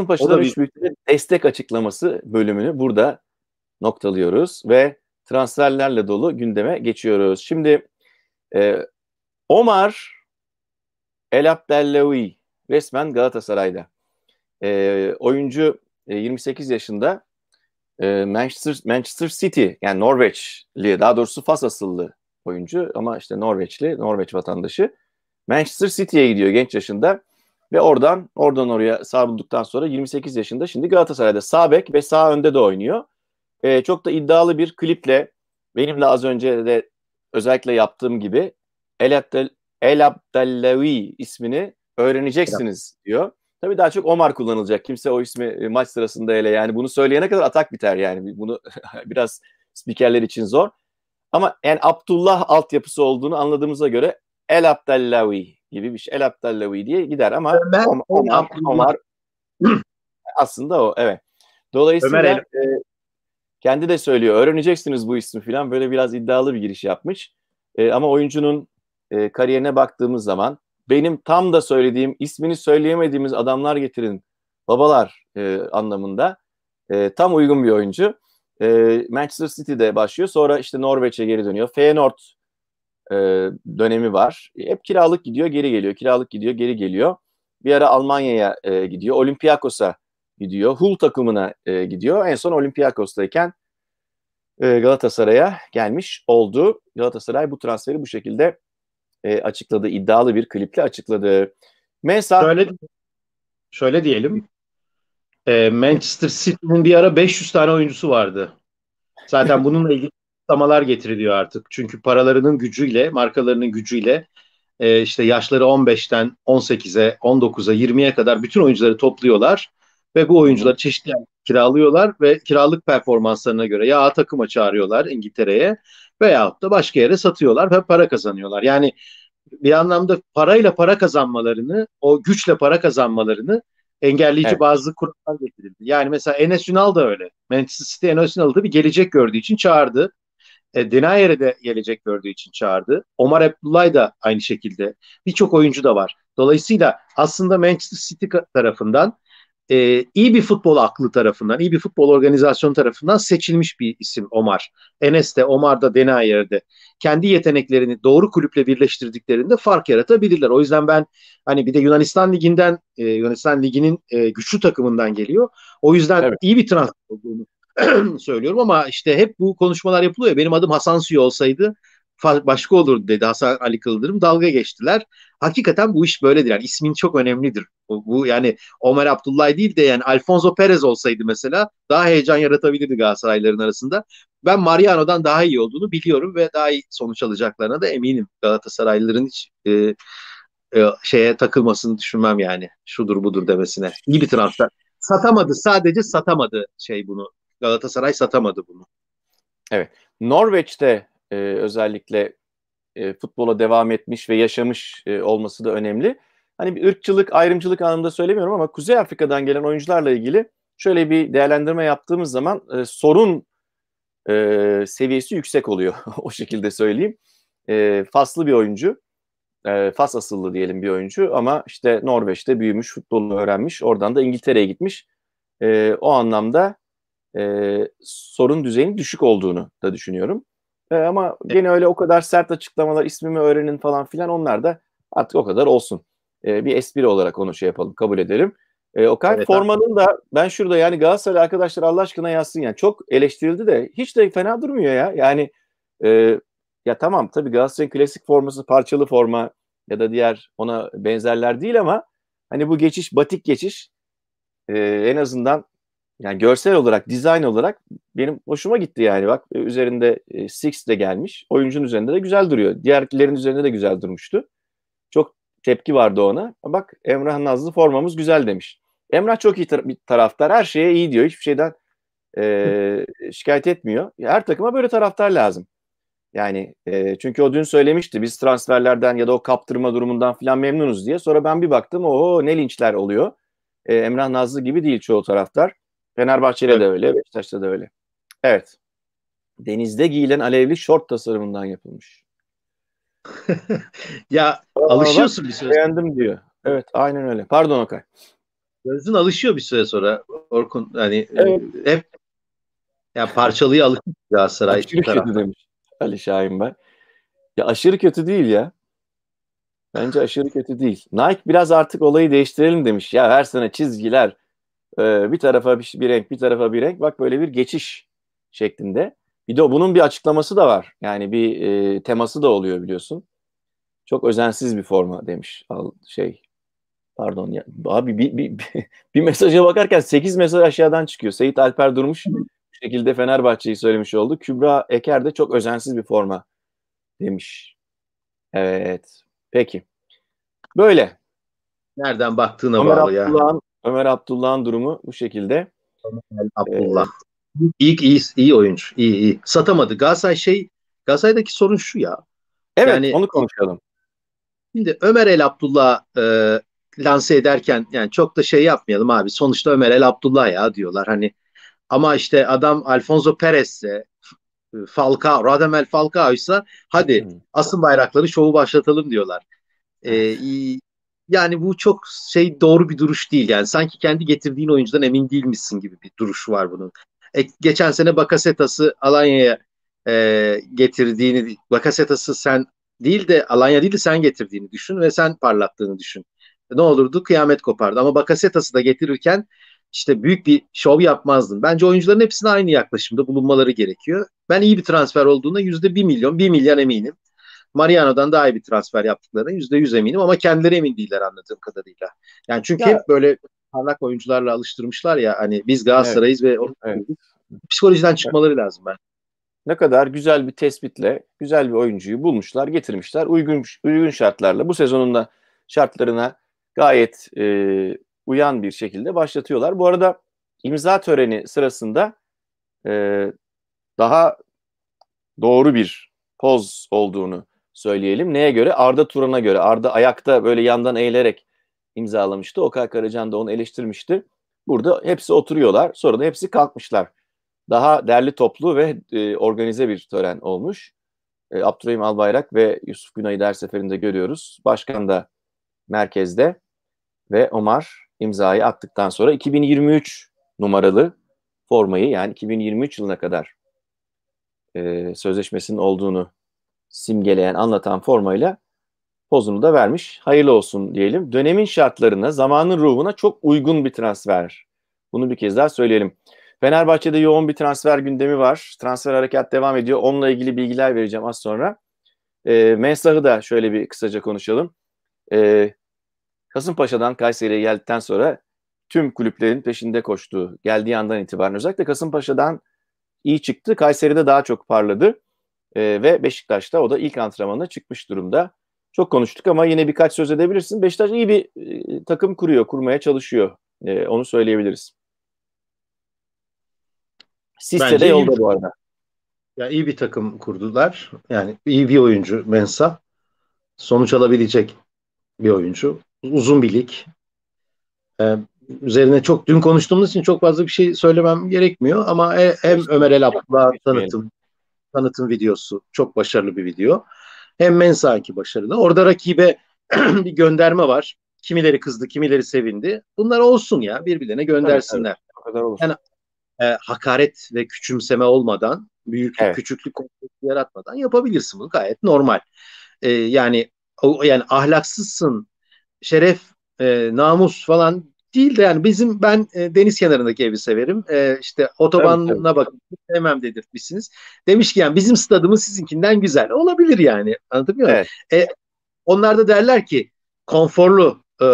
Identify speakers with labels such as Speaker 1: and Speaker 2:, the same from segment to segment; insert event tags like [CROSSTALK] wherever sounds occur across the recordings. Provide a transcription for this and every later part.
Speaker 1: üç Büyükşehir'e destek açıklaması bölümünü burada noktalıyoruz ve transferlerle dolu gündeme geçiyoruz. Şimdi e, Omar El Abdellawi resmen Galatasaray'da. E, oyuncu e, 28 yaşında e, Manchester, Manchester City yani Norveçli daha doğrusu Fas asıllı oyuncu ama işte Norveçli, Norveç vatandaşı. Manchester City'ye gidiyor genç yaşında. Ve oradan oradan oraya savrulduktan sonra 28 yaşında şimdi Galatasaray'da sağ bek ve sağ önde de oynuyor. E, çok da iddialı bir kliple benimle az önce de özellikle yaptığım gibi El, Abdel, El Abdellevi ismini öğreneceksiniz diyor. Tabii daha çok Omar kullanılacak. Kimse o ismi e, maç sırasında ele yani bunu söyleyene kadar atak biter yani. Bunu [LAUGHS] biraz spikerler için zor. Ama yani Abdullah altyapısı olduğunu anladığımıza göre El Abdellavi gibi bir şey. El Abdallavi diye gider ama Ömer, Omar, Omar, [CLEARS THROAT] Omar aslında o evet. Dolayısıyla Ömer e, kendi de söylüyor öğreneceksiniz bu ismi falan böyle biraz iddialı bir giriş yapmış. E, ama oyuncunun e, kariyerine baktığımız zaman benim tam da söylediğim ismini söyleyemediğimiz adamlar getirin babalar e, anlamında e, tam uygun bir oyuncu. E, Manchester City'de başlıyor sonra işte Norveç'e geri dönüyor. Feyenoord e, dönemi var. E, hep kiralık gidiyor, geri geliyor, kiralık gidiyor, geri geliyor. Bir ara Almanya'ya e, gidiyor, Olympiakos'a gidiyor, Hull takımına e, gidiyor. En son Olympiakos'tayken e, Galatasaray'a gelmiş oldu. Galatasaray bu transferi bu şekilde e, açıkladı, iddialı bir kliple açıkladı. Mensah... Şöyle, şöyle diyelim,
Speaker 2: e, Manchester City'nin bir ara 500 tane oyuncusu vardı. Zaten bununla ilgili kısıtlamalar getiriliyor artık. Çünkü paralarının gücüyle, markalarının gücüyle e, işte yaşları 15'ten 18'e, 19'a, 20'ye kadar bütün oyuncuları topluyorlar ve bu oyuncuları çeşitli kiralıyorlar ve kiralık performanslarına göre ya takıma çağırıyorlar İngiltere'ye veyahut da başka yere satıyorlar ve para kazanıyorlar. Yani bir anlamda parayla para kazanmalarını, o güçle para kazanmalarını engelleyici evet. bazı kurallar getirildi. Yani mesela Enes Ünal da öyle. Manchester City Enes Ünal'ı da bir gelecek gördüğü için çağırdı. E, Denayer'e de gelecek gördüğü için çağırdı. Omar Abdullah da aynı şekilde. Birçok oyuncu da var. Dolayısıyla aslında Manchester City tarafından e, iyi bir futbol aklı tarafından, iyi bir futbol organizasyonu tarafından seçilmiş bir isim Omar. Enes de, Omar da, Denayer de. Kendi yeteneklerini doğru kulüple birleştirdiklerinde fark yaratabilirler. O yüzden ben hani bir de Yunanistan Ligi'nden, e, Yunanistan Ligi'nin e, güçlü takımından geliyor. O yüzden evet. iyi bir transfer olduğunu [CLEARS THROAT] söylüyorum ama işte hep bu konuşmalar yapılıyor. benim adım Hasan Suyu olsaydı başka olur dedi Hasan Ali Kıldırım. Dalga geçtiler. Hakikaten bu iş böyledir. Yani ismin çok önemlidir. Bu, bu yani Ömer Abdullah değil de yani Alfonso Perez olsaydı mesela daha heyecan yaratabilirdi Galatasarayların arasında. Ben Mariano'dan daha iyi olduğunu biliyorum ve daha iyi sonuç alacaklarına da eminim. Galatasaraylıların hiç e, e, şeye takılmasını düşünmem yani. Şudur budur demesine. İyi bir transfer. Satamadı
Speaker 1: sadece satamadı şey bunu Galatasaray satamadı bunu. Evet. Norveç'te e, özellikle e, futbola devam etmiş ve yaşamış e, olması da önemli. Hani bir ırkçılık, ayrımcılık anlamında söylemiyorum ama Kuzey Afrika'dan gelen oyuncularla ilgili şöyle bir değerlendirme yaptığımız zaman e, sorun e, seviyesi yüksek oluyor. [LAUGHS] o şekilde söyleyeyim. E, faslı bir oyuncu. E, Fas asıllı diyelim bir oyuncu ama işte Norveç'te büyümüş, futbolu öğrenmiş. Oradan da İngiltere'ye gitmiş. E, o anlamda e, sorun düzeyinin düşük olduğunu da düşünüyorum. E, ama evet. gene öyle o kadar sert açıklamalar ismimi öğrenin falan filan onlar da artık o kadar olsun. E, bir espri olarak onu şey yapalım kabul ederim. E, Okay evet, formanın da ben şurada yani Galatasaray arkadaşlar Allah aşkına yazsın yani çok eleştirildi de hiç de fena durmuyor ya. Yani e, ya tamam tabii Galatasaray'ın klasik forması parçalı forma ya da diğer ona benzerler değil ama hani bu geçiş batik geçiş e, en azından yani görsel olarak, dizayn olarak benim hoşuma gitti yani. Bak e, üzerinde e, Six de gelmiş. Oyuncunun üzerinde de güzel duruyor. Diğerlerin üzerinde de güzel durmuştu. Çok tepki vardı ona. Bak Emrah Nazlı formamız güzel demiş. Emrah çok iyi tar- bir taraftar. Her şeye iyi diyor. Hiçbir şeyden e, [LAUGHS] şikayet etmiyor. Her takıma böyle taraftar lazım. Yani e, çünkü o dün söylemişti biz transferlerden ya da o kaptırma durumundan filan memnunuz diye. Sonra ben bir baktım oho ne linçler oluyor. E, Emrah Nazlı gibi değil çoğu taraftar. Fenerbahçe'de evet. de öyle, Beşiktaş'ta da öyle. Evet. Denizde giyilen alevli şort tasarımından yapılmış. [LAUGHS] ya Aa, alışıyorsun bir süre. Beğendim diyor. Evet, aynen öyle. Pardon Okay. Gözün alışıyor bir süre sonra Orkun hani e, evet. hep ya parçalıya alışmış Galatasaray aşırı kötü demiş Ali Şahin ben. Ya aşırı kötü değil ya. Bence aşırı kötü değil. Nike biraz artık olayı değiştirelim demiş. Ya her sene çizgiler, ee, bir tarafa bir, bir renk, bir tarafa bir renk. Bak böyle bir geçiş şeklinde. Bir de bunun bir açıklaması da var. Yani bir e, teması da oluyor biliyorsun. Çok özensiz bir forma demiş al şey. Pardon ya. Abi bir, bir, bir, [LAUGHS] bir mesaja bakarken 8 mesaj aşağıdan çıkıyor. Seyit Alper Durmuş bu şekilde Fenerbahçe'yi söylemiş oldu. Kübra Eker de çok özensiz bir forma demiş. Evet. Peki. Böyle. Nereden baktığına Ömer bağlı ya. Ömer Abdullah'ın durumu bu şekilde.
Speaker 2: Ömer Abdullah. Ee, iyi, iyi, iyi oyuncu. İyi iyi. Satamadı. Galatasaray şey Galatasaray'daki sorun şu ya. Evet yani, onu konuşalım. Şimdi Ömer El Abdullah e, lanse ederken yani çok da şey yapmayalım abi. Sonuçta Ömer El Abdullah ya diyorlar hani. Ama işte adam Alfonso Perez'se e, Falcao, Radamel Falcao ise hadi asın bayrakları şovu başlatalım diyorlar. Ee, yani bu çok şey doğru bir duruş değil yani. Sanki kendi getirdiğin oyuncudan emin değilmişsin gibi bir duruş var bunun. E, geçen sene Bakasetas'ı Alanya'ya e, getirdiğini, Bakasetas'ı sen değil de Alanya değil de sen getirdiğini düşün ve sen parlattığını düşün. E, ne olurdu? Kıyamet kopardı. Ama Bakasetas'ı da getirirken işte büyük bir şov yapmazdın. Bence oyuncuların hepsine aynı yaklaşımda bulunmaları gerekiyor. Ben iyi bir transfer olduğuna yüzde bir milyon, bir milyon eminim. Mariano'dan daha iyi bir transfer yaptıklarına yüzde yüz eminim ama kendileri emin değiller anladığım kadarıyla. Yani çünkü ya. hep böyle parlak oyuncularla alıştırmışlar
Speaker 1: ya hani biz Galatasaray'ız evet. ve evet.
Speaker 2: psikolojiden çıkmaları
Speaker 1: evet. lazım ben. Ne kadar güzel bir tespitle güzel bir oyuncuyu bulmuşlar, getirmişler. Uygun uygun şartlarla bu sezonun da şartlarına gayet e, uyan bir şekilde başlatıyorlar. Bu arada imza töreni sırasında e, daha doğru bir poz olduğunu söyleyelim. Neye göre? Arda Turan'a göre. Arda ayakta böyle yandan eğilerek imzalamıştı. Okay Karacan da onu eleştirmişti. Burada hepsi oturuyorlar. Sonra da hepsi kalkmışlar. Daha derli toplu ve e, organize bir tören olmuş. E, Abdurrahim Albayrak ve Yusuf Günay'ı der seferinde görüyoruz. Başkan da merkezde ve Omar imzayı attıktan sonra 2023 numaralı formayı yani 2023 yılına kadar e, sözleşmesinin olduğunu simgeleyen, anlatan formayla pozunu da vermiş. Hayırlı olsun diyelim. Dönemin şartlarına, zamanın ruhuna çok uygun bir transfer. Bunu bir kez daha söyleyelim. Fenerbahçe'de yoğun bir transfer gündemi var. Transfer harekat devam ediyor. Onunla ilgili bilgiler vereceğim az sonra. E, Mensah'ı da şöyle bir kısaca konuşalım. E, Kasımpaşa'dan Kayseri'ye geldikten sonra tüm kulüplerin peşinde koştu. Geldiği andan itibaren özellikle Kasımpaşa'dan iyi çıktı. Kayseri'de daha çok parladı. E, ve Beşiktaş'ta o da ilk antrenmanına çıkmış durumda. Çok konuştuk ama yine birkaç söz edebilirsin. Beşiktaş iyi bir e, takım kuruyor, kurmaya çalışıyor. E, onu söyleyebiliriz.
Speaker 2: Sisse de yolda iyi. bu arada. Ya iyi bir takım kurdular. Yani iyi bir oyuncu Mensa. Sonuç alabilecek bir oyuncu. Uzun bir lig. Ee, üzerine çok dün konuştuğumuz için çok fazla bir şey söylemem gerekmiyor ama e, hem Ömer El Abla tanıtım tanıtım videosu çok başarılı bir video. Hem Mensah'ınki başarılı. Orada rakibe [CLEARS THROAT] bir gönderme var. Kimileri kızdı, kimileri sevindi. Bunlar olsun ya birbirlerine göndersinler. Evet, evet. Yani e, hakaret ve küçümseme olmadan, büyük evet. küçüklük yaratmadan yapabilirsin bunu gayet normal. E, yani o, yani ahlaksızsın, şeref, e, namus falan değil de yani bizim ben e, deniz kenarındaki evi severim. E, işte otobanına evet, evet. bakın sevmem dedirtmişsiniz. Demiş ki yani bizim stadımız sizinkinden güzel. Olabilir yani anladın mı? Evet. E, onlar da derler ki konforlu e,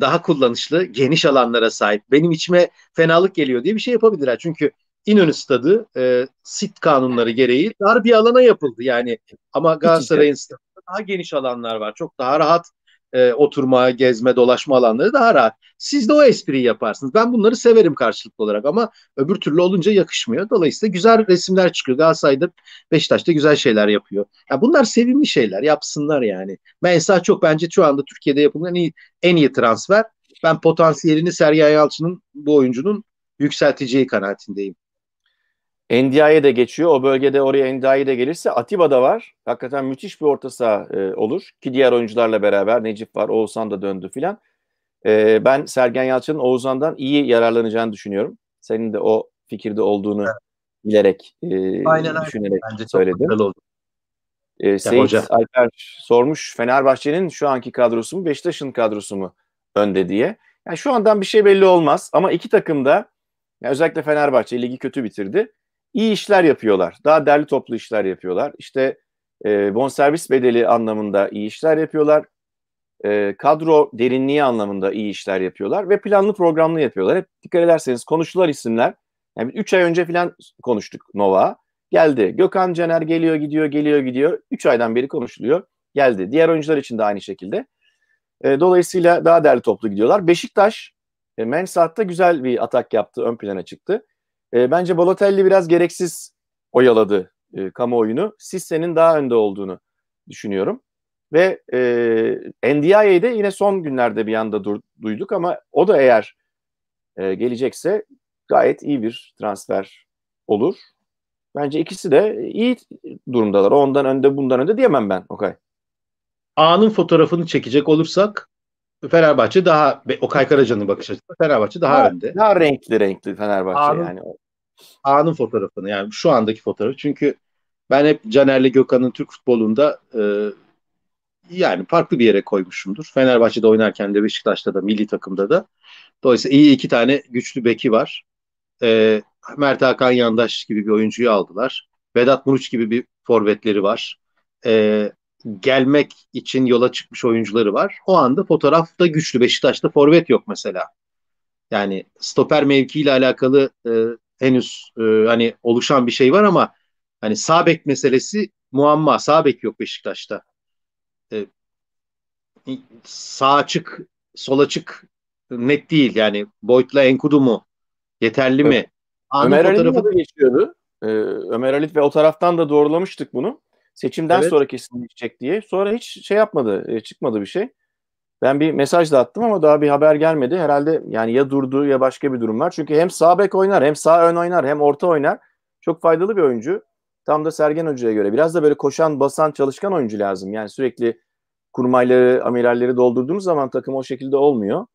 Speaker 2: daha kullanışlı geniş alanlara sahip. Benim içime fenalık geliyor diye bir şey yapabilirler. Çünkü İnönü Stadı e, sit kanunları gereği dar bir alana yapıldı yani. Ama Galatasaray'ın stadı daha geniş alanlar var. Çok daha rahat e, oturma, gezme, dolaşma alanları daha rahat. Siz de o espriyi yaparsınız. Ben bunları severim karşılıklı olarak ama öbür türlü olunca yakışmıyor. Dolayısıyla güzel resimler çıkıyor. Galatasaray'da Beşiktaş'ta güzel şeyler yapıyor. Ya bunlar sevimli şeyler. Yapsınlar yani. Mensah çok bence şu anda Türkiye'de yapılan en iyi, en iyi transfer. Ben potansiyelini Sergen Yalçın'ın bu oyuncunun
Speaker 1: yükselteceği kanaatindeyim. Endia'ya de geçiyor. O bölgede oraya Endia'ya de gelirse Atiba da var. Hakikaten müthiş bir orta saha e, olur. Ki diğer oyuncularla beraber Necip var, Oğuzhan da döndü filan. E, ben Sergen Yalçın'ın Oğuzhan'dan iyi yararlanacağını düşünüyorum. Senin de o fikirde olduğunu evet. bilerek, e, Aynen, düşünerek bence söyledim. Oldu. E, Seyit hocam. Alper sormuş Fenerbahçe'nin şu anki kadrosu mu Beşiktaş'ın kadrosu mu önde diye. Yani şu andan bir şey belli olmaz ama iki takım da yani özellikle Fenerbahçe ligi kötü bitirdi iyi işler yapıyorlar. Daha derli toplu işler yapıyorlar. İşte e, bonservis bedeli anlamında iyi işler yapıyorlar. E, kadro derinliği anlamında iyi işler yapıyorlar ve planlı programlı yapıyorlar. Hep dikkat ederseniz konuşular isimler. Yani 3 ay önce falan konuştuk Nova. Geldi. Gökhan Cener geliyor gidiyor geliyor gidiyor. 3 aydan beri konuşuluyor. Geldi. Diğer oyuncular için de aynı şekilde. E, dolayısıyla daha derli toplu gidiyorlar. Beşiktaş e, Mensah'ta güzel bir atak yaptı. Ön plana çıktı. E, bence Balotelli biraz gereksiz oyaladı e, kamuoyunu. Sisse'nin daha önde olduğunu düşünüyorum. Ve e, NDIA'de yine son günlerde bir anda dur, duyduk ama o da eğer e, gelecekse gayet iyi bir transfer olur. Bence ikisi de iyi durumdalar. Ondan önde bundan önde diyemem ben Okay. A'nın fotoğrafını çekecek
Speaker 2: olursak Fenerbahçe daha Okay Karaca'nın bakış açısı Fenerbahçe daha, daha önde. Daha renkli
Speaker 1: renkli Fenerbahçe A'nın, yani
Speaker 2: anın fotoğrafını yani şu andaki fotoğrafı. Çünkü ben hep Caner'le Gökhan'ın Türk futbolunda e, yani farklı bir yere koymuşumdur. Fenerbahçe'de oynarken de Beşiktaş'ta da milli takımda da. Dolayısıyla iyi iki tane güçlü beki var. E, Mert Hakan Yandaş gibi bir oyuncuyu aldılar. Vedat Muruç gibi bir forvetleri var. E, gelmek için yola çıkmış oyuncuları var. O anda fotoğrafta güçlü. Beşiktaş'ta forvet yok mesela. Yani stoper mevkiiyle alakalı e, henüz e, hani oluşan bir şey var ama hani sağ bek meselesi muamma. Sağ bek yok Beşiktaş'ta. E, sağ açık, sol açık net değil. Yani Boyd'la Enkudu mu?
Speaker 1: Yeterli mi?
Speaker 2: Anı Ömer fotoğrafı... E, Ali
Speaker 1: geçiyordu. Ee, Ömer Halit ve o taraftan da doğrulamıştık bunu. Seçimden evet. sonra kesinleşecek diye. Sonra hiç şey yapmadı, e, çıkmadı bir şey. Ben bir mesaj da attım ama daha bir haber gelmedi. Herhalde yani ya durdu ya başka bir durum var. Çünkü hem sağ bek oynar hem sağ ön oynar hem orta oynar. Çok faydalı bir oyuncu. Tam da Sergen Hoca'ya göre. Biraz da böyle koşan, basan, çalışkan oyuncu lazım. Yani sürekli kurmayları, amiralleri doldurduğumuz zaman takım o şekilde olmuyor.